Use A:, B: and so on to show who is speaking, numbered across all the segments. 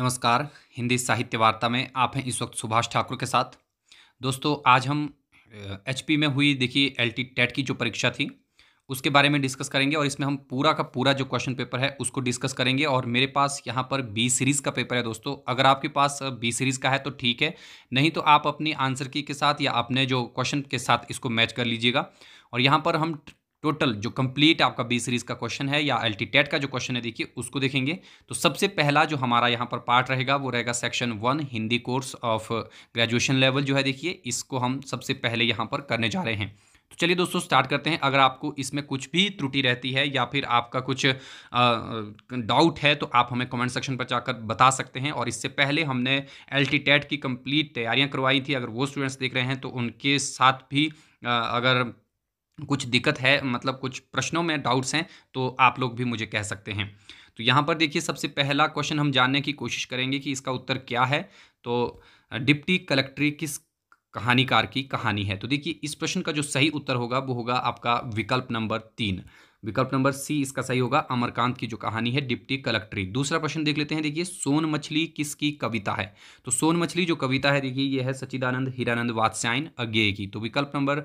A: नमस्कार हिंदी साहित्य वार्ता में आप हैं इस वक्त सुभाष ठाकुर के साथ दोस्तों आज हम एच में हुई देखिए एल टी टेट की जो परीक्षा थी उसके बारे में डिस्कस करेंगे और इसमें हम पूरा का पूरा जो क्वेश्चन पेपर है उसको डिस्कस करेंगे और मेरे पास यहाँ पर बी सीरीज़ का पेपर है दोस्तों अगर आपके पास बी सीरीज़ का है तो ठीक है नहीं तो आप अपनी आंसर की के साथ या अपने जो क्वेश्चन के साथ इसको मैच कर लीजिएगा और यहाँ पर हम टोटल जो कंप्लीट आपका बी सीरीज का क्वेश्चन है या एल टेट का जो क्वेश्चन है देखिए उसको देखेंगे तो सबसे पहला जो हमारा यहाँ पर पार्ट रहेगा वो रहेगा section one Hindi course of graduation level जो है देखिए इसको हम सबसे पहले यहाँ पर करने जा रहे हैं तो चलिए दोस्तों स्टार्ट करते हैं अगर आपको इसमें कुछ भी त्रुटि रहती है या फिर आपका कुछ डाउट है तो आप हमें कमेंट सेक्शन पर जाकर बता सकते हैं और इससे पहले हमने एल टेट की कंप्लीट तैयारियां करवाई थी अगर वो स्टूडेंट्स देख रहे हैं तो उनके साथ भी अगर कुछ दिक्कत है मतलब कुछ प्रश्नों में डाउट्स हैं तो आप लोग भी मुझे कह सकते हैं तो यहाँ पर देखिए सबसे पहला क्वेश्चन हम जानने की कोशिश करेंगे कि इसका उत्तर क्या है तो डिप्टी कलेक्ट्री किस कहानीकार की कहानी है तो देखिए इस प्रश्न का जो सही उत्तर होगा वो होगा आपका विकल्प नंबर तीन विकल्प नंबर सी इसका सही होगा अमरकांत की जो कहानी है डिप्टी कलेक्ट्री दूसरा प्रश्न देख लेते हैं देखिए सोन मछली किसकी कविता है तो सोन मछली जो कविता है देखिए यह है सचिदानंद हीरानंद वात्स्यायन अज्ञेय की तो विकल्प नंबर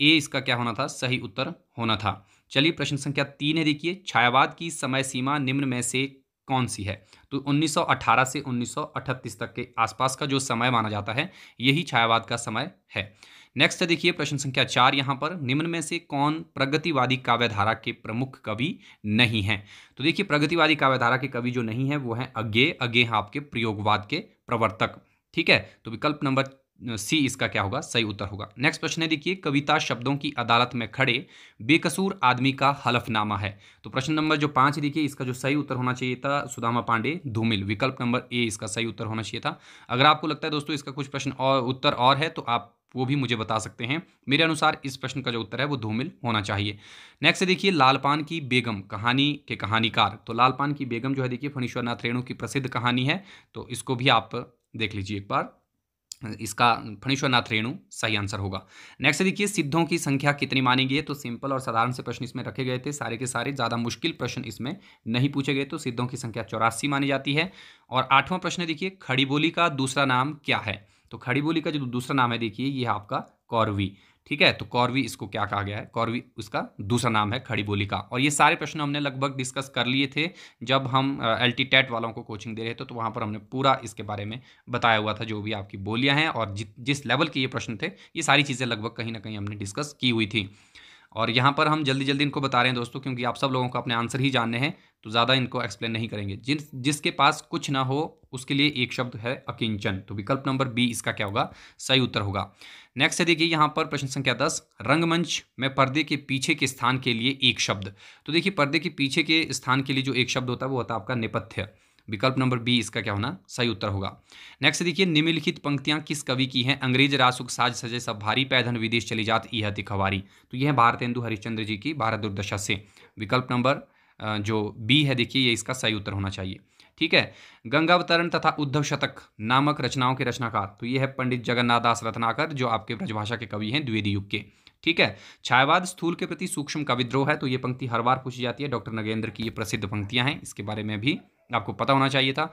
A: ए इसका क्या होना था सही उत्तर होना था चलिए प्रश्न संख्या तीन है देखिए छायावाद की समय सीमा निम्न में से कौन सी है तो 1918 से 1938 तक के आसपास का जो समय माना जाता है यही छायावाद का समय है नेक्स्ट है देखिए प्रश्न संख्या चार यहाँ पर निम्न में से कौन प्रगतिवादी काव्यधारा के प्रमुख कवि नहीं है तो देखिए प्रगतिवादी काव्यधारा के कवि जो नहीं है वो है अज्ञे अज्ञे हैं आपके प्रयोगवाद के प्रवर्तक ठीक है तो विकल्प नंबर सी इसका क्या होगा सही उत्तर होगा नेक्स्ट प्रश्न है देखिए कविता शब्दों की अदालत में खड़े बेकसूर आदमी का हलफनामा है तो प्रश्न नंबर जो पांच देखिए इसका जो सही उत्तर होना चाहिए था सुदामा पांडे धूमिल विकल्प नंबर ए इसका सही उत्तर होना चाहिए था अगर आपको लगता है दोस्तों इसका कुछ प्रश्न और उत्तर और है तो आप वो भी मुझे बता सकते हैं मेरे अनुसार इस प्रश्न का जो उत्तर है वो धूमिल होना चाहिए नेक्स्ट देखिए लालपान की बेगम कहानी के कहानीकार तो लालपान की बेगम जो है देखिए फणीश्वरनाथ रेणु की प्रसिद्ध कहानी है तो इसको भी आप देख लीजिए एक बार इसका फणीश्वरनाथ रेणु सही आंसर होगा नेक्स्ट देखिए सिद्धों की संख्या कितनी मानी गई है तो सिंपल और साधारण से प्रश्न इसमें रखे गए थे सारे के सारे ज़्यादा मुश्किल प्रश्न इसमें नहीं पूछे गए तो सिद्धों की संख्या चौरासी मानी जाती है और आठवां प्रश्न देखिए खड़ी बोली का दूसरा नाम क्या है तो खड़ी बोली का जो दूसरा नाम है देखिए यह आपका कौरवी ठीक है तो कौरवी इसको क्या कहा गया है कौरवी उसका दूसरा नाम है खड़ी बोली का और ये सारे प्रश्न हमने लगभग डिस्कस कर लिए थे जब हम एल टी टेट वालों को कोचिंग दे रहे थे तो वहाँ पर हमने पूरा इसके बारे में बताया हुआ था जो भी आपकी बोलियाँ हैं और जि, जिस लेवल के ये प्रश्न थे ये सारी चीज़ें लगभग कहीं ना कहीं हमने डिस्कस की हुई थी और यहाँ पर हम जल्दी जल्दी इनको बता रहे हैं दोस्तों क्योंकि आप सब लोगों को अपने आंसर ही जानने हैं तो ज़्यादा इनको एक्सप्लेन नहीं करेंगे जिन जिसके पास कुछ ना हो उसके लिए एक शब्द है अकिंचन तो विकल्प नंबर बी इसका क्या होगा सही उत्तर होगा नेक्स्ट है देखिए यहाँ पर प्रश्न संख्या दस रंगमंच में पर्दे के पीछे के स्थान के लिए एक शब्द तो देखिए पर्दे के पीछे के स्थान के लिए जो एक शब्द होता है वो होता है आपका नेपथ्य विकल्प नंबर बी इसका क्या होना सही उत्तर होगा नेक्स्ट देखिए निम्नलिखित पंक्तियां किस कवि की हैं अंग्रेज रासुक साज सजे सब भारी पैधन विदेश चली जात यह दिखवारी तो यह है भारतेंदु हरिश्चंद्र जी की भारत दुर्दशा से विकल्प नंबर जो बी है देखिए ये इसका सही उत्तर होना चाहिए ठीक है गंगावतरण तथा उद्धव शतक नामक रचनाओं के रचनाकार तो ये है पंडित जगन्नाथ दास रत्नाकर जो आपके ब्रजभाषा के कवि हैं द्विवेदी युग के ठीक है छायावाद स्थूल के प्रति सूक्ष्म का विद्रोह है तो ये पंक्ति हर बार पूछी जाती है डॉक्टर नगेंद्र की ये प्रसिद्ध पंक्तियां हैं इसके बारे में भी आपको पता होना चाहिए था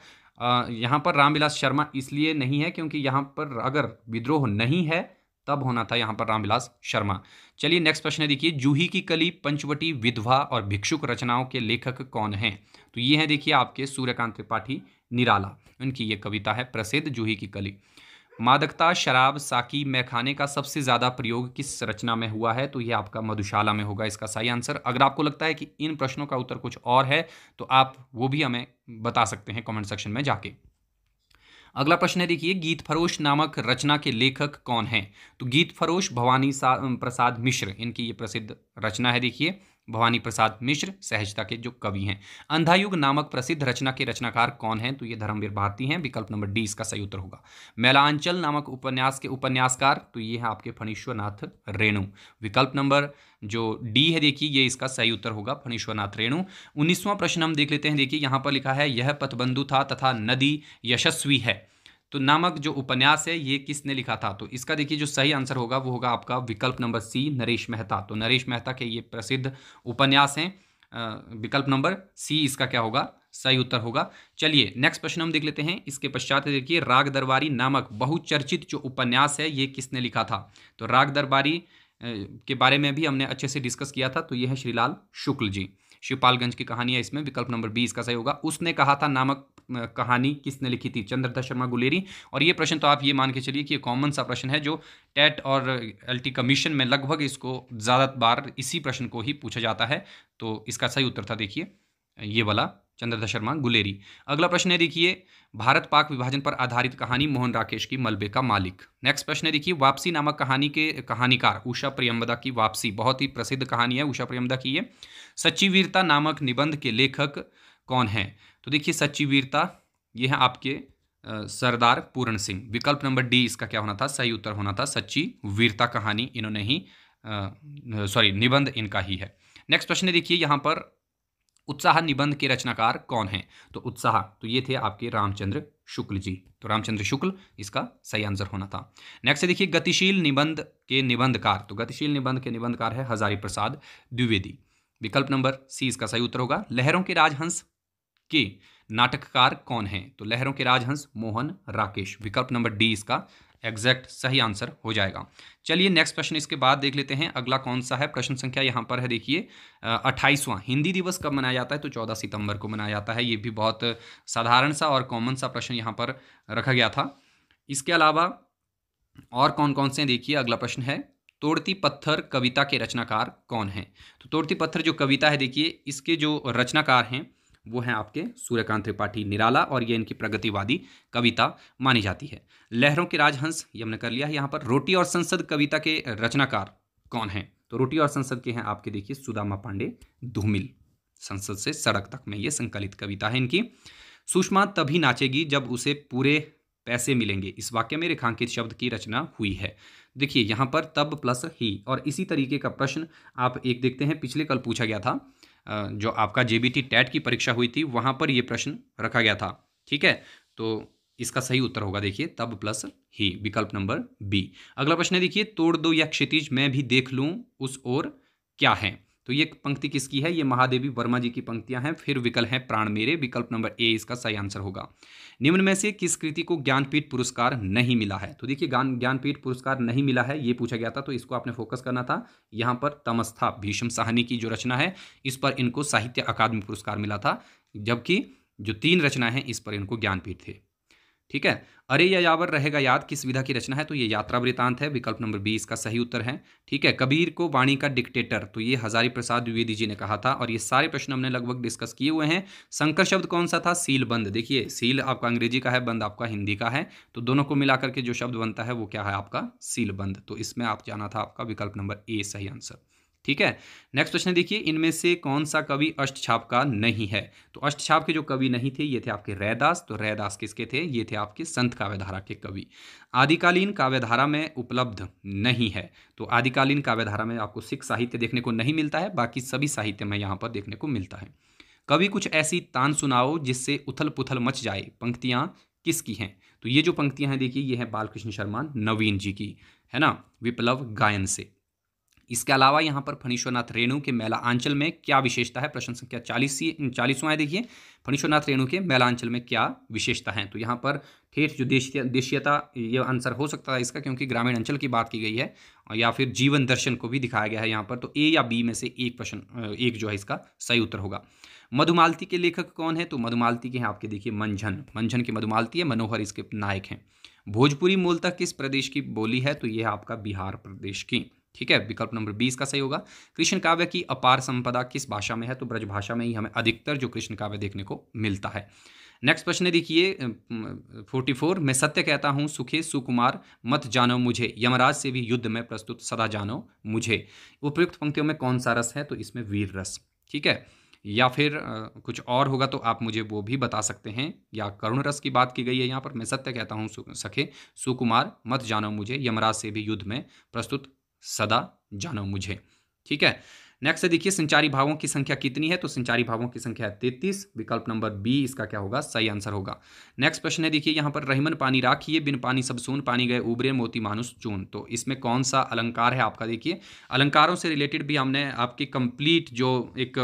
A: यहाँ पर रामविलास शर्मा इसलिए नहीं है क्योंकि यहाँ पर अगर विद्रोह नहीं है तब होना था यहाँ पर रामविलास शर्मा चलिए नेक्स्ट प्रश्न है देखिए जूही की कली पंचवटी विधवा और भिक्षुक रचनाओं के लेखक कौन हैं तो ये हैं देखिए आपके सूर्यकांत त्रिपाठी निराला उनकी ये कविता है प्रसिद्ध जूही की कली मादकता शराब साकी मैखाने का सबसे ज़्यादा प्रयोग किस रचना में हुआ है तो ये आपका मधुशाला में होगा इसका सही आंसर अगर आपको लगता है कि इन प्रश्नों का उत्तर कुछ और है तो आप वो भी हमें बता सकते हैं कॉमेंट सेक्शन में जाके अगला प्रश्न है देखिए गीत फरोश नामक रचना के लेखक कौन हैं तो गीत फरोश भवानी प्रसाद मिश्र इनकी ये प्रसिद्ध रचना है देखिए भवानी प्रसाद मिश्र सहजता के जो कवि हैं अंधायुग नामक प्रसिद्ध रचना के रचनाकार कौन हैं तो ये धर्मवीर भारती हैं विकल्प नंबर डी इसका सही उत्तर होगा मेलांचल नामक उपन्यास के उपन्यासकार तो ये हैं आपके फणीश्वरनाथ रेणु विकल्प नंबर जो डी है देखिए ये इसका सही उत्तर होगा फणीश्वरनाथ रेणु उन्नीसवां प्रश्न हम देख लेते हैं देखिए यहाँ पर लिखा है यह पथबंधु था तथा नदी यशस्वी है तो नामक जो उपन्यास है ये किसने लिखा था तो इसका देखिए जो सही आंसर होगा वो होगा आपका विकल्प नंबर सी नरेश मेहता तो नरेश मेहता के ये प्रसिद्ध उपन्यास हैं विकल्प नंबर सी इसका क्या होगा सही उत्तर होगा चलिए नेक्स्ट प्रश्न हम देख लेते हैं इसके पश्चात देखिए राग दरबारी नामक बहुचर्चित जो उपन्यास है ये किसने लिखा था तो राग दरबारी के बारे में भी हमने अच्छे से डिस्कस किया था तो ये है श्रीलाल शुक्ल जी शिवपालगंज की कहानी है इसमें विकल्प नंबर बी इसका सही होगा उसने कहा था नामक कहानी किसने लिखी थी चंद्रदत्त शर्मा गुलेरी और ये प्रश्न तो आप ये मान के चलिए कि ये कॉमन सा प्रश्न है जो टेट और एल कमीशन में लगभग इसको ज़्यादा बार इसी प्रश्न को ही पूछा जाता है तो इसका सही उत्तर था देखिए ये वाला चंद्रदत्त शर्मा गुलेरी अगला प्रश्न है देखिए भारत पाक विभाजन पर आधारित कहानी मोहन राकेश की मलबे का मालिक नेक्स्ट प्रश्न है देखिए वापसी नामक कहानी के कहानीकार उषा प्रियम्बदा की वापसी बहुत ही प्रसिद्ध कहानी है उषा प्रियम्बदा की ये सच्ची वीरता नामक निबंध के लेखक कौन है तो देखिए सच्ची वीरता ये है आपके सरदार पूरण सिंह विकल्प नंबर डी इसका क्या होना था सही उत्तर होना था सच्ची वीरता कहानी इन्होंने ही सॉरी निबंध इनका ही है नेक्स्ट प्रश्न देखिए यहाँ पर उत्साह निबंध के रचनाकार कौन हैं तो उत्साह तो ये थे आपके रामचंद्र शुक्ल जी तो रामचंद्र शुक्ल इसका सही आंसर होना था नेक्स्ट देखिए गतिशील निबंध के निबंधकार तो गतिशील निबंध के निबंधकार है हजारी प्रसाद द्विवेदी विकल्प नंबर सी इसका सही उत्तर होगा लहरों के राजहंस के नाटककार कौन हैं तो लहरों के राजहंस मोहन राकेश विकल्प नंबर डी इसका एग्जैक्ट सही आंसर हो जाएगा चलिए नेक्स्ट प्रश्न इसके बाद देख लेते हैं अगला कौन सा है प्रश्न संख्या यहाँ पर है देखिए अट्ठाईसवां हिंदी दिवस कब मनाया जाता है तो चौदह सितंबर को मनाया जाता है ये भी बहुत साधारण सा और कॉमन सा प्रश्न यहाँ पर रखा गया था इसके अलावा और कौन कौन से देखिए अगला प्रश्न है तोड़ती पत्थर कविता के रचनाकार कौन है तो तोड़ती पत्थर जो कविता है देखिए इसके जो रचनाकार हैं वो हैं आपके सूर्यकांत त्रिपाठी निराला और ये इनकी प्रगतिवादी कविता मानी जाती है लहरों के राजहंस ये हमने कर लिया है यहाँ पर रोटी और संसद कविता के रचनाकार कौन हैं तो रोटी और संसद के हैं आपके देखिए सुदामा पांडे धूमिल संसद से सड़क तक में ये संकलित कविता है इनकी सुषमा तभी नाचेगी जब उसे पूरे पैसे मिलेंगे इस वाक्य में रेखांकित शब्द की रचना हुई है देखिए यहाँ पर तब प्लस ही और इसी तरीके का प्रश्न आप एक देखते हैं पिछले कल पूछा गया था जो आपका जे बी टेट की परीक्षा हुई थी वहाँ पर ये प्रश्न रखा गया था ठीक है तो इसका सही उत्तर होगा देखिए तब प्लस ही विकल्प नंबर बी अगला प्रश्न है देखिए तोड़ दो या क्षितिज मैं भी देख लूँ उस और क्या है तो ये पंक्ति किसकी है ये महादेवी वर्मा जी की पंक्तियां हैं फिर विकल्प हैं प्राण मेरे विकल्प नंबर ए इसका सही आंसर होगा निम्न में से किस कृति को ज्ञानपीठ पुरस्कार नहीं मिला है तो देखिए ज्ञान ज्ञानपीठ पुरस्कार नहीं मिला है ये पूछा गया था तो इसको आपने फोकस करना था यहाँ पर तमस्था भीष्म साहनी की जो रचना है इस पर इनको साहित्य अकादमी पुरस्कार मिला था जबकि जो तीन रचनाएं हैं इस पर इनको ज्ञानपीठ थे ठीक है अरे या यावर रहेगा याद किस विधा की रचना है तो ये यात्रा वृतांत है विकल्प नंबर बी इसका सही उत्तर है ठीक है कबीर को वाणी का डिक्टेटर तो ये हजारी प्रसाद द्विवेदी जी ने कहा था और ये सारे प्रश्न हमने लगभग डिस्कस किए हुए हैं संकर शब्द कौन सा था सील बंद देखिए सील आपका अंग्रेजी का है बंद आपका हिंदी का है तो दोनों को मिलाकर के जो शब्द बनता है वो क्या है आपका सील बंद तो इसमें आप जाना था आपका विकल्प नंबर ए सही आंसर ठीक है नेक्स्ट क्वेश्चन देखिए इनमें से कौन सा कवि अष्ट छाप का नहीं है तो अष्ट छाप के जो कवि नहीं थे ये थे आपके रैदास तो रैदास किसके थे ये थे आपके संत काव्यधारा के कवि आदिकालीन काव्यधारा में उपलब्ध नहीं है तो आदिकालीन काव्यधारा में आपको सिख साहित्य देखने को नहीं मिलता है बाकी सभी साहित्य में यहाँ पर देखने को मिलता है कवि कुछ ऐसी तान सुनाओ जिससे उथल पुथल मच जाए पंक्तियाँ किसकी हैं तो ये जो पंक्तियाँ हैं देखिए ये हैं बालकृष्ण शर्मा नवीन जी की है ना विप्लव गायन से इसके अलावा यहाँ पर फणीश्वरनाथ रेणु के मेला आंचल में क्या विशेषता है प्रश्न संख्या चालीस सी चालीसवाएँ देखिए फणीश्वरनाथ रेणु के मेला आंचल में क्या विशेषता है तो यहाँ पर ठेठ जो देश देशीयता ये आंसर हो सकता है इसका क्योंकि ग्रामीण अंचल की बात की गई है या फिर जीवन दर्शन को भी दिखाया गया है यहाँ पर तो ए या बी में से एक प्रश्न एक जो है इसका सही उत्तर होगा मधुमालती के लेखक कौन है तो मधुमालती के हैं आपके देखिए मंझन मंझन की मधुमालती है मनोहर इसके नायक हैं भोजपुरी मूलतः किस प्रदेश की बोली है तो यह आपका बिहार प्रदेश की ठीक है विकल्प नंबर बीस का सही होगा कृष्ण काव्य की अपार संपदा किस भाषा में है तो ब्रजभाषा में ही हमें अधिकतर जो कृष्ण काव्य देखने को मिलता है नेक्स्ट प्रश्न देखिए 44 मैं सत्य कहता हूँ सुखे सुकुमार मत जानो मुझे यमराज से भी युद्ध में प्रस्तुत सदा जानो मुझे उपयुक्त पंक्तियों में कौन सा रस है तो इसमें वीर रस ठीक है या फिर कुछ और होगा तो आप मुझे वो भी बता सकते हैं या करुण रस की बात की गई है यहाँ पर मैं सत्य कहता हूँ सखे सुकुमार मत जानो मुझे यमराज से भी युद्ध में प्रस्तुत सदा जानो मुझे ठीक है नेक्स्ट है देखिए संचारी भावों की संख्या कितनी है तो संचारी भावों की संख्या है तैतीस विकल्प नंबर बी इसका क्या होगा सही आंसर होगा नेक्स्ट क्वेश्चन है देखिए यहाँ पर रहीमन पानी राखिए बिन पानी सब सुन पानी गए उबरे मोती मानुस चून तो इसमें कौन सा अलंकार है आपका देखिए अलंकारों से रिलेटेड भी हमने आपकी कंप्लीट जो एक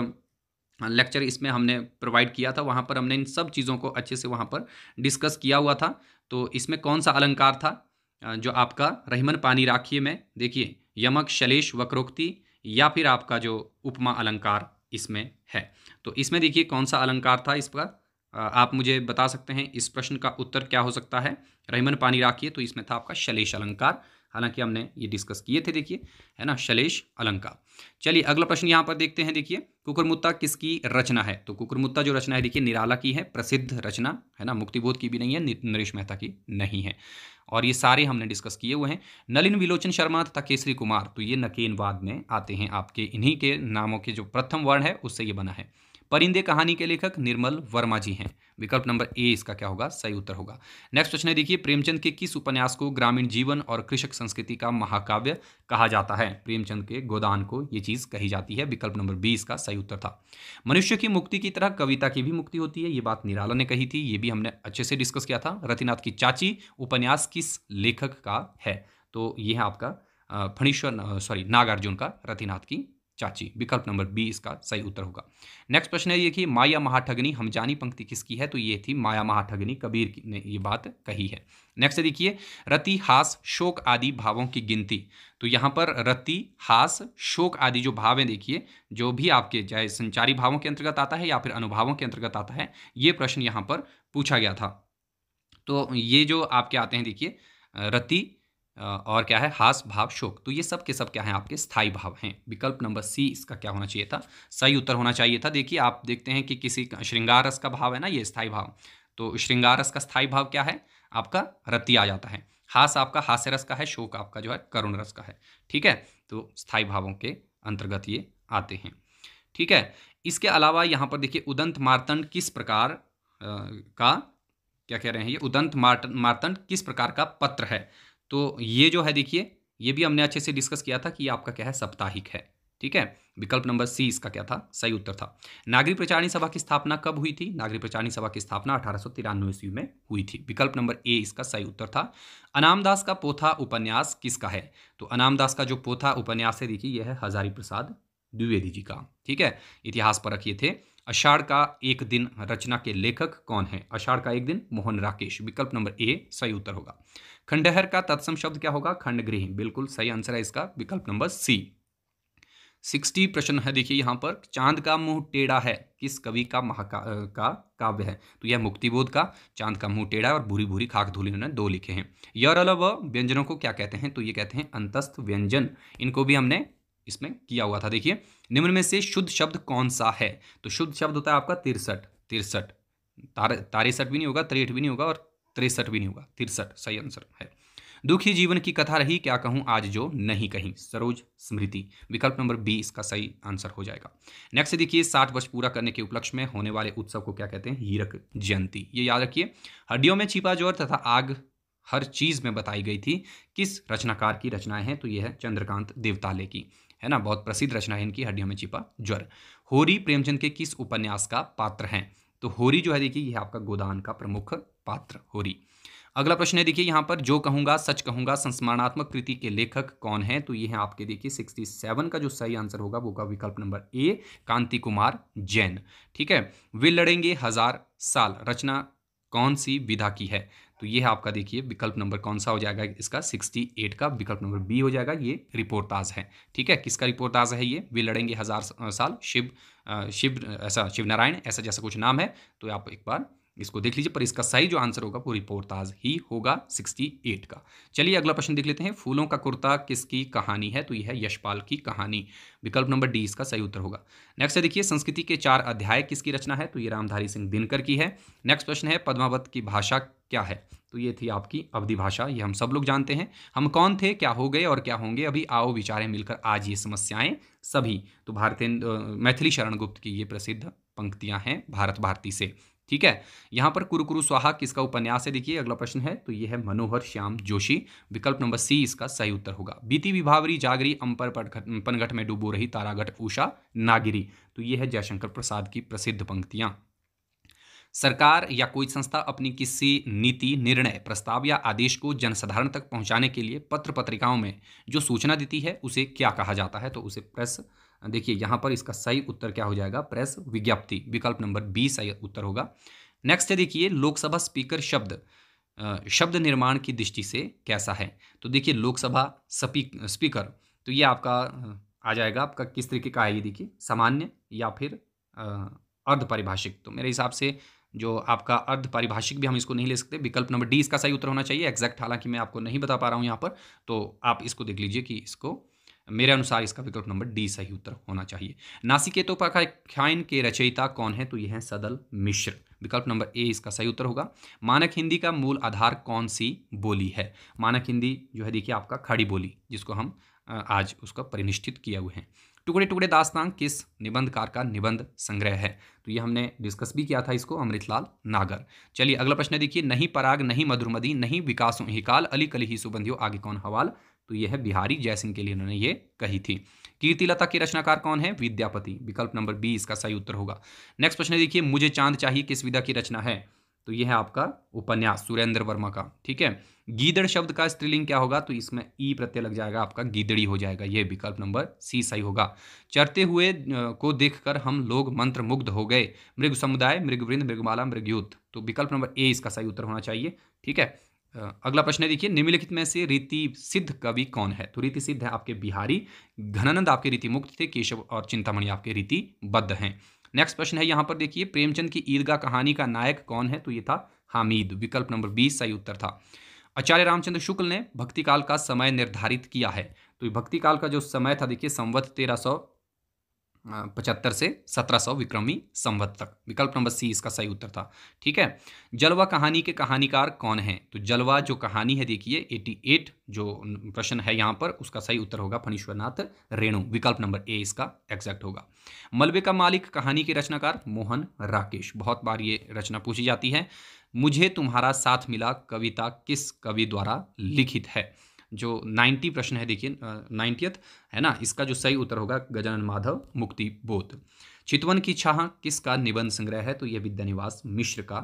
A: लेक्चर इसमें हमने प्रोवाइड किया था वहाँ पर हमने इन सब चीज़ों को अच्छे से वहाँ पर डिस्कस किया हुआ था तो इसमें कौन सा अलंकार था जो आपका रहीमन पानी राखिए में देखिए यमक शलेश वक्रोक्ति या फिर आपका जो उपमा अलंकार इसमें है तो इसमें देखिए कौन सा अलंकार था इस पर आप मुझे बता सकते हैं इस प्रश्न का उत्तर क्या हो सकता है रहीमन पानी राखिए तो इसमें था आपका शलेश अलंकार हालांकि हमने ये डिस्कस किए थे देखिए है ना शलेश अलंकार चलिए अगला प्रश्न यहाँ पर देखते हैं देखिए कुकुरमुत्ता किसकी रचना है तो कुकुरमुत्ता जो रचना है देखिए निराला की है प्रसिद्ध रचना है ना मुक्तिबोध की भी नहीं है नरेश मेहता की नहीं है और ये सारे हमने डिस्कस किए हुए हैं नलिन विलोचन शर्मा तथा केसरी कुमार तो ये नकेनवाद में आते हैं आपके इन्हीं के नामों के जो प्रथम वर्ण है उससे ये बना है परिंदे कहानी के लेखक निर्मल वर्मा जी हैं विकल्प नंबर ए इसका क्या होगा सही उत्तर होगा नेक्स्ट क्वेश्चन है देखिए प्रेमचंद के किस उपन्यास को ग्रामीण जीवन और कृषक संस्कृति का महाकाव्य कहा जाता है प्रेमचंद के गोदान को ये चीज कही जाती है विकल्प नंबर बी इसका सही उत्तर था मनुष्य की मुक्ति की तरह कविता की भी मुक्ति होती है ये बात निराला ने कही थी ये भी हमने अच्छे से डिस्कस किया था रतिनाथ की चाची उपन्यास किस लेखक का है तो यह है आपका फणीश्वर सॉरी नागार्जुन का रतिनाथ की चाची विकल्प नंबर बी इसका सही उत्तर होगा नेक्स्ट प्रश्न है ये कि माया महाठगनी हमजानी पंक्ति किसकी है तो ये थी माया महाठगनी कबीर की ने ये बात कही है नेक्स्ट देखिए रति हास शोक आदि भावों की गिनती तो यहाँ पर रति हास शोक आदि जो भाव हैं देखिए जो भी आपके चाहे संचारी भावों के अंतर्गत आता है या फिर अनुभावों के अंतर्गत आता है ये प्रश्न यहाँ पर पूछा गया था तो ये जो आपके आते हैं देखिए रति और क्या है हास भाव शोक तो ये सब के सब क्या है आपके स्थायी भाव हैं विकल्प नंबर सी इसका क्या होना चाहिए था सही उत्तर होना चाहिए था देखिए आप देखते हैं कि किसी श्रृंगार रस का भाव है ना ये स्थायी भाव तो श्रृंगार रस का स्थाई भाव क्या है आपका रति आ जाता है हास आपका हास्य रस का है शोक आपका जो है करुण रस का है ठीक है तो स्थायी भावों के अंतर्गत ये आते हैं ठीक है इसके अलावा यहाँ पर देखिए उदंत मारतंड किस प्रकार का क्या कह रहे हैं ये उदंत मार्त मारतंड किस प्रकार का पत्र है तो ये जो है देखिए ये भी हमने अच्छे से डिस्कस किया था कि ये आपका क्या है साप्ताहिक है ठीक है विकल्प नंबर सी इसका क्या था सही उत्तर था नागरिक प्रचारणी सभा की स्थापना कब हुई थी नागरिक प्रचारणी सभा की स्थापना अठारह सौ तिरानवे ईस्वी में हुई थी विकल्प नंबर ए इसका सही उत्तर था अनामदास का पोथा उपन्यास किसका है तो अनामदास का जो पोथा उपन्यास है देखिए यह है हजारी प्रसाद द्विवेदी जी का ठीक है इतिहास पर रखिए थे अषाढ़ का एक दिन रचना के लेखक कौन है अषाढ़ का एक दिन मोहन राकेश विकल्प नंबर ए सही उत्तर होगा खंडहर का तत्सम शब्द क्या होगा खंडगृह बिल्कुल सही आंसर है इसका विकल्प नंबर सी सिक्सटी प्रश्न है देखिए यहाँ पर चांद का मुंह टेढ़ा है किस कवि का महाका काव्य है तो यह मुक्तिबोध का चांद का मुंह टेढ़ा और भूरी भूरी खाक धूल इन्होंने दो लिखे हैं यौर व्यंजनों को क्या कहते हैं तो ये कहते हैं अंतस्थ व्यंजन इनको भी हमने इसमें किया हुआ था देखिए निम्न में से शुद्ध शब्द कौन सा है तो शुद्ध शब्द होता है आपका तिरसठ तिरसठ तार तारेसठ भी नहीं होगा त्रेठ भी नहीं होगा और तिरसठ भी नहीं होगा तिरसठ सही आंसर है दुखी जीवन की कथा रही क्या कहूं आज जो नहीं कहीं सरोज स्मृति विकल्प नंबर बी इसका सही आंसर हो जाएगा नेक्स्ट देखिए साठ वर्ष पूरा करने के उपलक्ष्य में होने वाले उत्सव को क्या कहते हैं हीरक जयंती ये याद रखिए हड्डियों में छिपा जोर तथा आग हर चीज़ में बताई गई थी किस रचनाकार की रचनाएं हैं तो यह है चंद्रकांत देवताले की है ना बहुत प्रसिद्ध रचना है इनकी हड्डियों में छिपा ज्वर होरी प्रेमचंद के किस उपन्यास का पात्र हैं तो होरी जो है देखिए यह आपका गोदान का प्रमुख पात्र होरी अगला प्रश्न है देखिए यहाँ पर जो कहूँगा सच कहूँगा संस्मरणात्मक कृति के लेखक कौन है तो ये हैं आपके देखिए सिक्सटी सेवन का जो सही आंसर होगा वो होगा विकल्प नंबर ए कांति कुमार जैन ठीक है वे लड़ेंगे हजार साल रचना कौन सी विधा की है तो ये है आपका देखिए विकल्प नंबर कौन सा हो जाएगा इसका 68 का विकल्प नंबर बी हो जाएगा ये रिपोर्टाज है ठीक है किसका रिपोर्टाज है ये वे लड़ेंगे हजार साल शिव शिव ऐसा शिव नारायण ऐसा जैसा कुछ नाम है तो आप एक बार इसको देख लीजिए पर इसका सही जो आंसर होगा वो रिपोर्टाज ही होगा 68 का चलिए अगला प्रश्न देख लेते हैं फूलों का कुर्ता किसकी कहानी है तो यह है यशपाल की कहानी विकल्प नंबर डी इसका सही उत्तर होगा नेक्स्ट देखिए संस्कृति के चार अध्याय किसकी रचना है तो ये रामधारी सिंह दिनकर की है नेक्स्ट प्रश्न है पद्मावत की भाषा क्या है तो ये थी आपकी अवधि भाषा ये हम सब लोग जानते हैं हम कौन थे क्या हो गए और क्या होंगे अभी आओ विचारें मिलकर आज ये समस्याएं सभी तो भारतीय मैथिली शरण गुप्त की ये प्रसिद्ध पंक्तियां हैं भारत भारती से ठीक है यहां पर कुरुकुरु स्वाहा किसका उपन्यास है देखिए अगला प्रश्न है तो यह है मनोहर श्याम जोशी विकल्प नंबर सी इसका सही उत्तर होगा बीती विभावरी जागरी अंपर पनघट में डूबो रही तारागट उषा नागिरी तो यह है जयशंकर प्रसाद की प्रसिद्ध पंक्तियां सरकार या कोई संस्था अपनी किसी नीति निर्णय प्रस्ताव या आदेश को जनसाधारण तक पहुंचाने के लिए पत्र पत्रिकाओं में जो सूचना देती है उसे क्या कहा जाता है तो उसे प्रेस देखिए यहाँ पर इसका सही उत्तर क्या हो जाएगा प्रेस विज्ञप्ति विकल्प नंबर बी सही उत्तर होगा नेक्स्ट है देखिए लोकसभा स्पीकर शब्द शब्द निर्माण की दृष्टि से कैसा है तो देखिए लोकसभा स्पीकर तो ये आपका आ जाएगा आपका किस तरीके का है ये देखिए सामान्य या फिर अर्ध पारिभाषिक तो मेरे हिसाब से जो आपका अर्ध पारिभाषिक भी हम इसको नहीं ले सकते विकल्प नंबर डी इसका सही उत्तर होना चाहिए एग्जैक्ट हालांकि मैं आपको नहीं बता पा रहा हूँ यहाँ पर तो आप इसको देख लीजिए कि इसको मेरे अनुसार इसका विकल्प नंबर डी सही उत्तर होना चाहिए ख्यान के रचयिता कौन है तो यह है सदल मिश्र विकल्प नंबर ए इसका सही उत्तर होगा मानक हिंदी का मूल आधार कौन सी बोली है मानक हिंदी जो है देखिए आपका खड़ी बोली जिसको हम आज उसका परिनिष्ठित किया हुए हैं टुकड़े टुकड़े दास्तां किस निबंधकार का निबंध संग्रह है तो ये हमने डिस्कस भी किया था इसको अमृतलाल नागर चलिए अगला प्रश्न देखिए नहीं पराग नहीं मधुरमदी नहीं विकास हिकाल अली कली ही सुबंधियों आगे कौन हवाल तो यह बिहारी जयसिंह के लिए उन्होंने ये कही थी कीर्तिलता के रचनाकार कौन है विद्यापति विकल्प नंबर बी इसका सही उत्तर होगा नेक्स्ट प्रश्न देखिए मुझे चांद चाहिए किस विधा की रचना है तो यह है आपका उपन्यास सुरेंद्र वर्मा का ठीक है गीदड़ शब्द का स्त्रीलिंग क्या होगा तो इसमें ई प्रत्यय लग जाएगा आपका गीदड़ी हो जाएगा यह विकल्प नंबर सी सही होगा चरते हुए को देखकर हम लोग मंत्र मुग्ध हो गए मृग समुदाय मृगवृंद मृगमाला मृगयुद्ध तो विकल्प नंबर ए इसका सही उत्तर होना चाहिए ठीक है अगला प्रश्न है देखिए निम्नलिखित में से रीति सिद्ध कवि कौन है तो रीति सिद्ध है आपके बिहारी घनानंद आपके रीति मुक्त थे केशव और चिंतामणि आपके रीति बद्ध हैं नेक्स्ट प्रश्न है यहाँ पर देखिए प्रेमचंद की ईदगाह कहानी का नायक कौन है तो ये था हामिद विकल्प नंबर बीस सही उत्तर था आचार्य रामचंद्र शुक्ल ने भक्ति काल का समय निर्धारित किया है तो भक्ति काल का जो समय था देखिए संवत तेरह सौ पचहत्तर से सत्रह सौ विक्रमी संवत तक विकल्प नंबर सी इसका सही उत्तर था ठीक है जलवा कहानी के कहानीकार कौन है तो जलवा जो कहानी है देखिए 88 जो प्रश्न है यहाँ पर उसका सही उत्तर होगा फणीश्वरनाथ रेणु विकल्प नंबर ए इसका एग्जैक्ट होगा मलबे का मालिक कहानी के रचनाकार मोहन राकेश बहुत बार ये रचना पूछी जाती है मुझे तुम्हारा साथ मिला कविता किस कवि द्वारा लिखित है जो नाइन्टी प्रश्न है देखिए नाइन्टियथ है ना इसका जो सही उत्तर होगा गजानन माधव मुक्ति बोध चितवन की छाह किसका निबंध संग्रह है तो यह विद्यानिवास मिश्र का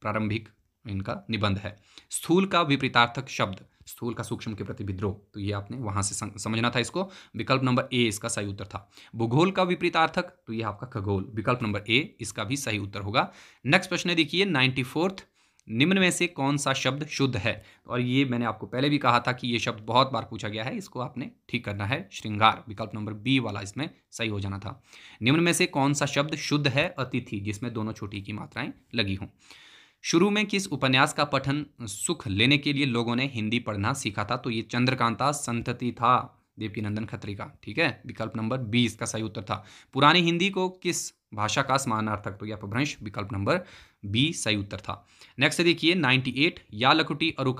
A: प्रारंभिक इनका निबंध है स्थूल का विपरीतार्थक शब्द स्थूल का सूक्ष्म के प्रति विद्रोह तो ये आपने वहां से समझना था इसको विकल्प नंबर ए इसका सही उत्तर था भूगोल का विपरीतार्थक तो ये आपका खगोल विकल्प नंबर ए इसका भी सही उत्तर होगा नेक्स्ट प्रश्न देखिए नाइन्टी फोर्थ निम्न में से कौन सा शब्द शुद्ध है और ये मैंने आपको पहले भी कहा था कि ये शब्द बहुत बार पूछा गया है इसको आपने ठीक करना है श्रृंगार विकल्प नंबर बी वाला इसमें सही हो जाना था निम्न में से कौन सा शब्द शुद्ध है अतिथि जिसमें दोनों छोटी की मात्राएं लगी हों शुरू में किस उपन्यास का पठन सुख लेने के लिए लोगों ने हिंदी पढ़ना सीखा था तो ये चंद्रकांता संतति था देवकी नंदन खत्री का ठीक है विकल्प नंबर बी इसका सही उत्तर था पुरानी हिंदी को किस भाषा का समानार्थक तो यह अपभ्रंश विकल्प नंबर बी सही उत्तर था नेक्स्ट देखिए 98 या लकुटी और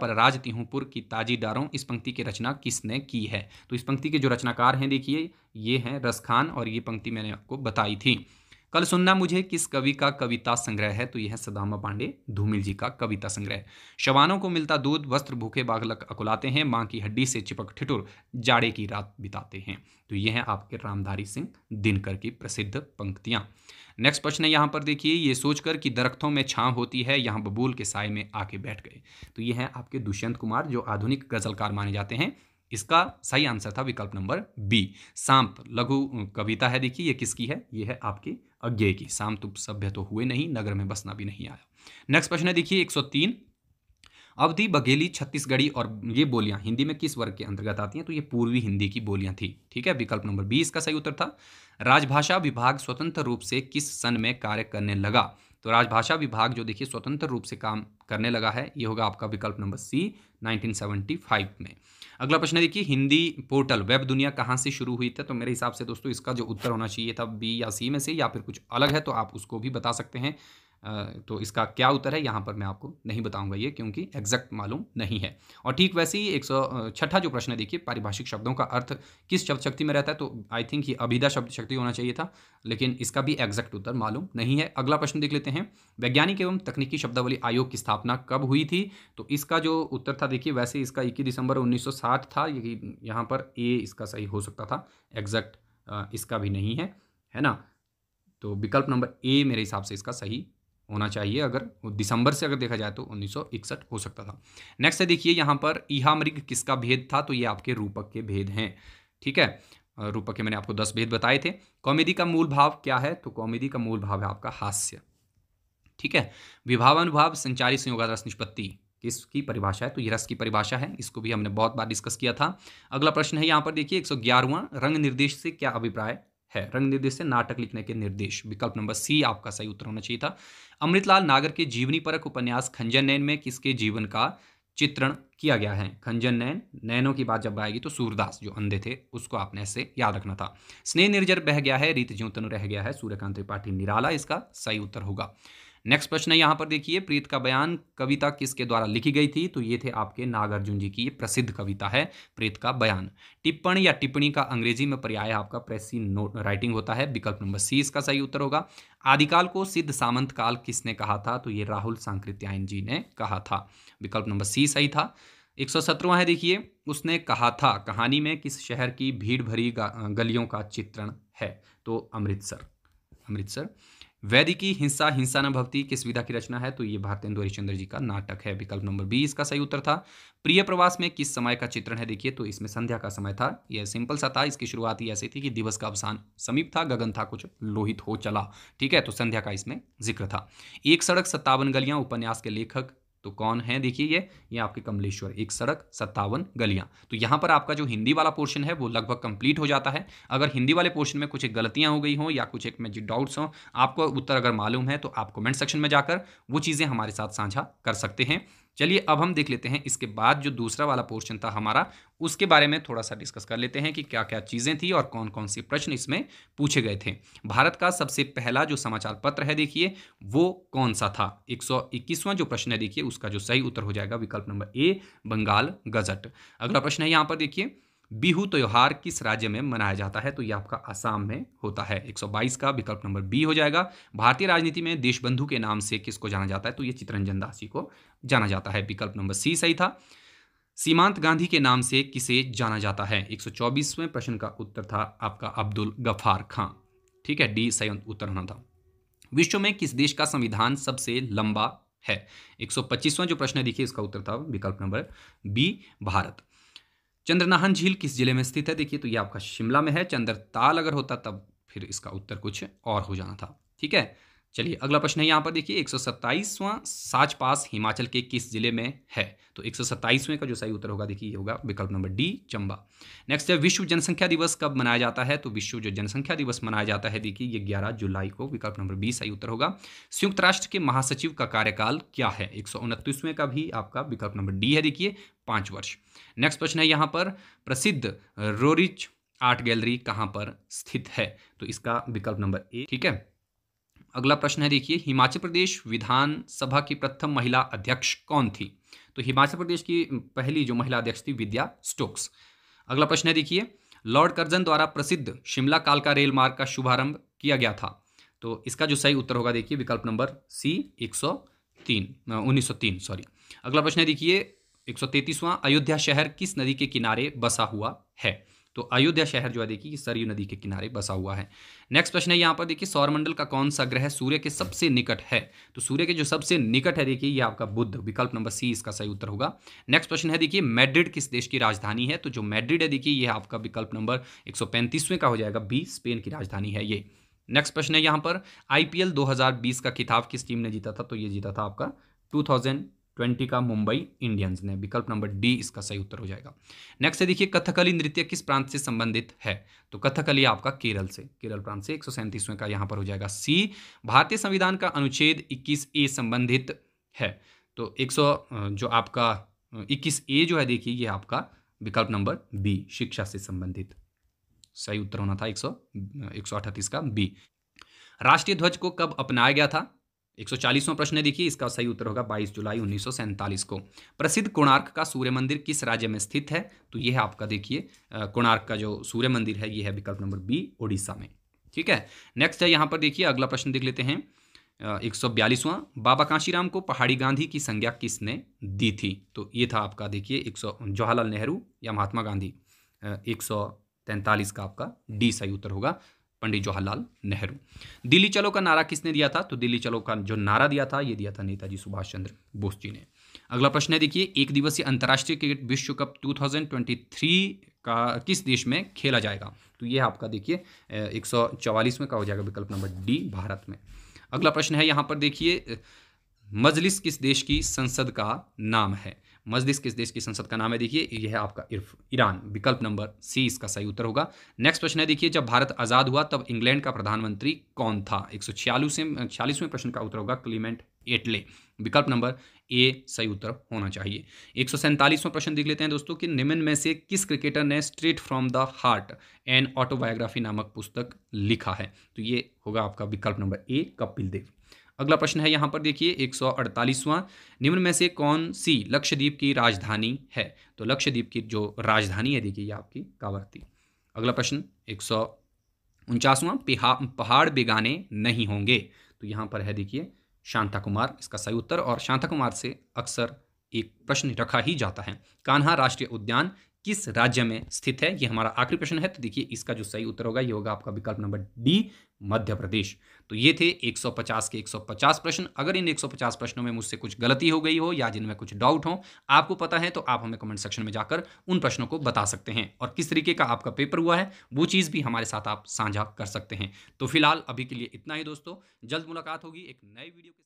A: पर राज तिहुपुर की ताजी डारों इस पंक्ति की रचना किसने की है तो इस पंक्ति के जो रचनाकार हैं देखिए ये हैं रस खान और ये पंक्ति मैंने आपको बताई थी कल सुनना मुझे किस कवि का कविता संग्रह है तो यह है सदामा पांडे धूमिल जी का कविता संग्रह शवानों को मिलता दूध वस्त्र भूखे बागलक अकुलाते हैं माँ की हड्डी से चिपक ठिठुर जाड़े की रात बिताते हैं तो यह है आपके रामधारी सिंह दिनकर की प्रसिद्ध पंक्तियां नेक्स्ट प्रश्न है यहाँ पर देखिए ये सोचकर कि दरख्तों में छाँ होती है यहाँ बबूल के साय में आके बैठ गए तो ये हैं आपके दुष्यंत कुमार जो आधुनिक गजलकार माने जाते हैं इसका सही आंसर था विकल्प नंबर बी सांप लघु कविता है देखिए ये किसकी है ये है आपकी अज्ञे की सांप तो सभ्य तो हुए नहीं नगर में बसना भी नहीं आया नेक्स्ट प्रश्न है देखिए 103 सौ अवधि बघेली छत्तीसगढ़ी और ये बोलियां हिंदी में किस वर्ग के अंतर्गत आती हैं तो ये पूर्वी हिंदी की बोलियां थी ठीक है विकल्प नंबर बी इसका सही उत्तर था राजभाषा विभाग स्वतंत्र रूप से किस सन में कार्य करने लगा तो राजभाषा विभाग जो देखिए स्वतंत्र रूप से काम करने लगा है ये होगा आपका विकल्प नंबर सी 1975 में अगला प्रश्न देखिए हिंदी पोर्टल वेब दुनिया कहाँ से शुरू हुई थी तो मेरे हिसाब से दोस्तों इसका जो उत्तर होना चाहिए था बी या सी में से या फिर कुछ अलग है तो आप उसको भी बता सकते हैं तो इसका क्या उत्तर है यहाँ पर मैं आपको नहीं बताऊंगा ये क्योंकि एग्जैक्ट मालूम नहीं है और ठीक वैसे ही एक सौ छठा जो प्रश्न है देखिए पारिभाषिक शब्दों का अर्थ किस शब्द शक्ति में रहता है तो आई थिंक ये अभिधा शब्द शक्ति होना चाहिए था लेकिन इसका भी एग्जैक्ट उत्तर मालूम नहीं है अगला प्रश्न देख लेते हैं वैज्ञानिक एवं तकनीकी शब्दावली आयोग की स्थापना कब हुई थी तो इसका जो उत्तर था देखिए वैसे इसका इक्कीस दिसंबर उन्नीस था यहाँ पर ए इसका सही हो सकता था एग्जैक्ट इसका भी नहीं है है ना तो विकल्प नंबर ए मेरे हिसाब से इसका सही होना चाहिए अगर दिसंबर से अगर देखा जाए तो 1961 हो सकता था नेक्स्ट है देखिए यहाँ पर ईहामृग किसका भेद था तो ये आपके रूपक के भेद हैं ठीक है रूपक के मैंने आपको दस भेद बताए थे कॉमेडी का मूल भाव क्या है तो कॉमेडी का मूल भाव है आपका हास्य ठीक है विभावानुभाव संचारी संयोगा रस निष्पत्ति किसकी परिभाषा है तो ये रस की परिभाषा है इसको भी हमने बहुत बार डिस्कस किया था अगला प्रश्न है यहाँ पर देखिए एक रंग निर्देश से क्या अभिप्राय है रंग निर्देश से नाटक लिखने के निर्देश विकल्प नंबर सी आपका सही उत्तर होना चाहिए था अमृतलाल नागर के जीवनी परक उपन्यास खंजन नैन में किसके जीवन का चित्रण किया गया है खंजन नैन नैनों की बात जब आएगी तो सूरदास जो अंधे थे उसको आपने ऐसे याद रखना था स्नेह निर्जर बह गया है रीत ज्योतन रह गया है सूर्यकांत त्रिपाठी निराला इसका सही उत्तर होगा नेक्स्ट प्रश्न है यहाँ पर देखिए प्रीत का बयान कविता किसके द्वारा लिखी गई थी तो ये थे आपके नागार्जुन जी की ये प्रसिद्ध कविता है प्रीत का बयान टिप्पण या टिप्पणी का अंग्रेजी में पर्याय आपका प्रेसी नोट राइटिंग होता है विकल्प नंबर सी इसका सही उत्तर होगा आदिकाल को सिद्ध सामंत काल किसने कहा था तो ये राहुल सांकृत्यायन जी ने कहा था विकल्प नंबर सी सही था एक सौ सत्रवा है देखिए उसने कहा था कहानी में किस शहर की भीड़ भरी गलियों का चित्रण है तो अमृतसर अमृतसर वैद्य हिंसा हिंसा न भक्ति किस विधा की रचना है तो ये भारतेंदु हरिश्चंद्र जी का नाटक है विकल्प नंबर बी इसका सही उत्तर था प्रिय प्रवास में किस समय का चित्रण है देखिए तो इसमें संध्या का समय था यह सिंपल सा था इसकी शुरुआत ही ऐसी थी कि दिवस का अवसान समीप था गगन था कुछ लोहित हो चला ठीक है तो संध्या का इसमें जिक्र था एक सड़क सत्तावन गलियां उपन्यास के लेखक तो कौन है देखिए ये ये आपके कमलेश्वर एक सड़क सत्तावन गलियां तो यहाँ पर आपका जो हिंदी वाला पोर्शन है वो लगभग कंप्लीट हो जाता है अगर हिंदी वाले पोर्शन में कुछ एक गलतियाँ हो गई हों या कुछ एक में जो डाउट्स हों आपको उत्तर अगर मालूम है तो आप कमेंट सेक्शन में जाकर वो चीज़ें हमारे साथ साझा कर सकते हैं चलिए अब हम देख लेते हैं इसके बाद जो दूसरा वाला पोर्शन था हमारा उसके बारे में थोड़ा सा डिस्कस कर लेते हैं कि क्या क्या चीज़ें थी और कौन कौन से प्रश्न इसमें पूछे गए थे भारत का सबसे पहला जो समाचार पत्र है देखिए वो कौन सा था एक जो प्रश्न है देखिए उसका जो सही उत्तर हो जाएगा विकल्प नंबर ए बंगाल गजट अगला प्रश्न है यहाँ पर देखिए बिहू त्यौहार तो किस राज्य में मनाया जाता है तो ये आपका आसाम में होता है 122 का विकल्प नंबर बी हो जाएगा भारतीय राजनीति में देशबंधु के नाम से किसको जाना जाता है तो ये चितरंजन दास जी को जाना जाता है विकल्प नंबर सी सही था सीमांत गांधी के नाम से किसे जाना जाता है 124वें प्रश्न का उत्तर था आपका अब्दुल गफार खां ठीक है डी सही उत्तर होना था विश्व में किस देश का संविधान सबसे लंबा है एक जो प्रश्न देखिए इसका उत्तर था विकल्प नंबर बी भारत चंद्रनाहन झील किस जिले में स्थित है देखिए तो ये आपका शिमला में है चंद्रताल अगर होता तब फिर इसका उत्तर कुछ और हो जाना था ठीक है चलिए अगला प्रश्न है यहाँ पर देखिए एक सौ साच पास हिमाचल के किस जिले में है तो एक सौ का जो सही उत्तर होगा देखिए ये होगा विकल्प नंबर डी चंबा नेक्स्ट है विश्व जनसंख्या दिवस कब मनाया जाता है तो विश्व जो जनसंख्या दिवस मनाया जाता है देखिए ये 11 जुलाई को विकल्प नंबर बी सही उत्तर होगा संयुक्त राष्ट्र के महासचिव का कार्यकाल क्या है एक का भी आपका विकल्प नंबर डी है देखिए पाँच वर्ष नेक्स्ट प्रश्न है यहाँ पर प्रसिद्ध रोरिच आर्ट गैलरी कहाँ पर स्थित है तो इसका विकल्प नंबर ए ठीक है अगला प्रश्न है देखिए हिमाचल प्रदेश विधानसभा की प्रथम महिला अध्यक्ष कौन थी तो हिमाचल प्रदेश की पहली जो महिला अध्यक्ष थी विद्या स्टोक्स अगला प्रश्न है देखिए लॉर्ड कर्जन द्वारा प्रसिद्ध शिमला कालका रेल मार्ग का शुभारंभ किया गया था तो इसका जो सही उत्तर होगा देखिए विकल्प नंबर सी एक सौ तीन उन्नीस सौ तीन सॉरी अगला प्रश्न है देखिए एक सौ अयोध्या शहर किस नदी के किनारे बसा हुआ है तो अयोध्या शहर जो है देखिए सरयू नदी के किनारे बसा हुआ है नेक्स्ट प्रश्न है यहाँ पर देखिए सौरमंडल का कौन सा ग्रह सूर्य के सबसे निकट है तो सूर्य के जो सबसे निकट है देखिए ये आपका बुद्ध विकल्प नंबर सी इसका सही उत्तर होगा नेक्स्ट प्रश्न है देखिए मैड्रिड किस देश की राजधानी है तो जो मैड्रिड है देखिए ये आपका विकल्प नंबर एक का हो जाएगा बी स्पेन की राजधानी है ये नेक्स्ट प्रश्न है यहाँ पर आईपीएल 2020 का खिताब किस टीम ने जीता था तो ये जीता था आपका 2000 ट्वेंटी का मुंबई इंडियंस ने विकल्प नंबर डी इसका सही उत्तर हो जाएगा नेक्स्ट है देखिए कथकली नृत्य किस प्रांत से संबंधित है तो कथकली आपका केरल से केरल प्रांत से एक का यहाँ पर हो जाएगा सी भारतीय संविधान का अनुच्छेद इक्कीस ए संबंधित है तो 100 जो आपका इक्कीस ए जो है देखिए ये आपका विकल्प नंबर बी शिक्षा से संबंधित सही उत्तर होना था एक सौ का बी राष्ट्रीय ध्वज को कब अपनाया गया था 140वां प्रश्न देखिए इसका सही उत्तर होगा 22 जुलाई उन्नीस को प्रसिद्ध कोणार्क का सूर्य मंदिर किस राज्य में स्थित है तो यह है आपका देखिए कोणार्क का जो सूर्य मंदिर है यह है विकल्प नंबर बी ओडिशा में ठीक है नेक्स्ट है यहाँ पर देखिए अगला प्रश्न देख लेते हैं एक सौ बयालीसवां बाबा कांशीराम को पहाड़ी गांधी की संज्ञा किसने दी थी तो ये था आपका देखिए एक सौ जवाहरलाल नेहरू या महात्मा गांधी एक सौ तैंतालीस का आपका डी सही उत्तर होगा पंडित जवाहरलाल नेहरू दिल्ली चलो का नारा किसने दिया था तो दिल्ली चलो का जो नारा दिया था ये दिया था नेताजी सुभाष चंद्र बोस जी ने अगला प्रश्न है देखिए एक दिवसीय अंतर्राष्ट्रीय क्रिकेट विश्व कप 2023 का किस देश में खेला जाएगा तो ये आपका देखिए एक में का हो जाएगा विकल्प नंबर डी भारत में अगला प्रश्न है यहाँ पर देखिए मजलिस किस देश की संसद का नाम है मस्जिद किस देश की संसद का नाम है देखिए यह है आपका इर्फ ईरान विकल्प नंबर सी इसका सही उत्तर होगा नेक्स्ट प्रश्न है देखिए जब भारत आज़ाद हुआ तब इंग्लैंड का प्रधानमंत्री कौन था एक सौ छियालीसवें छियालीसवें प्रश्न का उत्तर होगा क्लीमेंट एटले विकल्प नंबर ए सही उत्तर होना चाहिए एक सौ सैंतालीसवां प्रश्न देख लेते हैं दोस्तों कि निम्न में से किस क्रिकेटर ने straight from the heart an autobiography नामक पुस्तक लिखा है तो ये होगा आपका विकल्प नंबर ए कपिल देव अगला प्रश्न है यहाँ पर देखिए एक सौ निम्न में से कौन सी लक्षद्वीप की राजधानी है तो लक्षद्वीप की जो राजधानी है देखिए ये आपकी कावर्ती अगला प्रश्न एक सौ पहाड़ बेगाने नहीं होंगे तो यहाँ पर है देखिए शांता कुमार इसका सही उत्तर और शांता कुमार से अक्सर एक प्रश्न रखा ही जाता है कान्हा राष्ट्रीय उद्यान किस राज्य में स्थित है ये हमारा आखिरी प्रश्न है तो देखिए इसका जो सही उत्तर होगा ये होगा आपका विकल्प नंबर डी मध्य प्रदेश तो ये थे 150 के 150 प्रश्न अगर इन 150 प्रश्नों में मुझसे कुछ गलती हो गई हो या जिनमें कुछ डाउट हो आपको पता है तो आप हमें कमेंट सेक्शन में जाकर उन प्रश्नों को बता सकते हैं और किस तरीके का आपका पेपर हुआ है वो चीज़ भी हमारे साथ आप साझा कर सकते हैं तो फिलहाल अभी के लिए इतना ही दोस्तों जल्द मुलाकात होगी एक नए वीडियो के